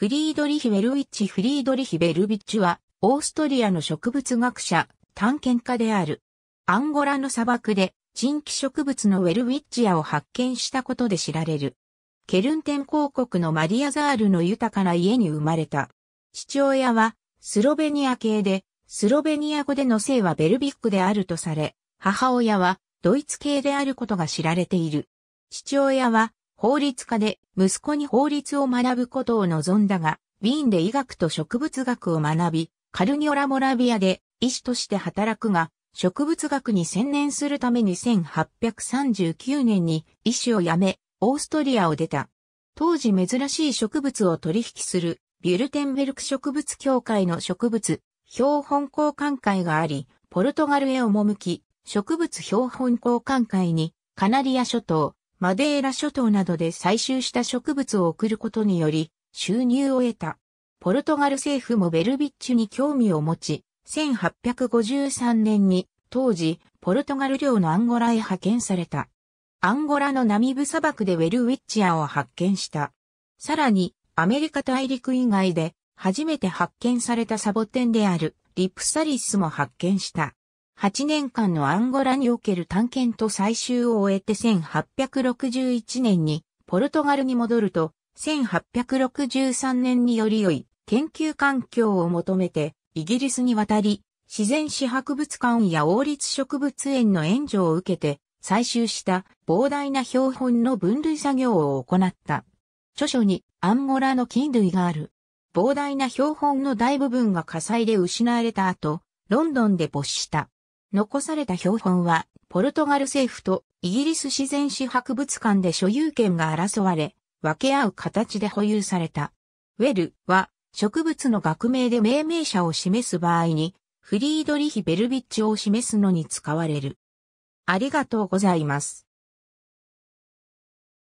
フリードリヒ・ウェルウィッチ・フリードリヒ・ベルビッチは、オーストリアの植物学者、探検家である。アンゴラの砂漠で、珍奇植物のウェルウィッチアを発見したことで知られる。ケルンテン公国のマリアザールの豊かな家に生まれた。父親は、スロベニア系で、スロベニア語での姓はベルビックであるとされ、母親は、ドイツ系であることが知られている。父親は、法律家で、息子に法律を学ぶことを望んだが、ウィーンで医学と植物学を学び、カルニオラ・モラビアで医師として働くが、植物学に専念するために1839年に医師を辞め、オーストリアを出た。当時珍しい植物を取引するビュルテンベルク植物協会の植物標本交換会があり、ポルトガルへ赴き、植物標本交換会にカナリア諸島、マデーラ諸島などで採集した植物を送ることにより、収入を得た。ポルトガル政府もベルビッチュに興味を持ち、1853年に当時、ポルトガル領のアンゴラへ派遣された。アンゴラのナミブ砂漠でウェルウィッチアを発見した。さらに、アメリカ大陸以外で初めて発見されたサボテンであるリプサリスも発見した。8年間のアンゴラにおける探検と採集を終えて1861年にポルトガルに戻ると、1863年により良い研究環境を求めてイギリスに渡り、自然史博物館や王立植物園の援助を受けて採集した膨大な標本の分類作業を行った。著書にアンゴラの菌類がある。膨大な標本の大部分が火災で失われた後、ロンドンで没した。残された標本は、ポルトガル政府とイギリス自然史博物館で所有権が争われ、分け合う形で保有された。ウェルは植物の学名で命名者を示す場合に、フリードリヒ・ベルビッチを示すのに使われる。ありがとうございます。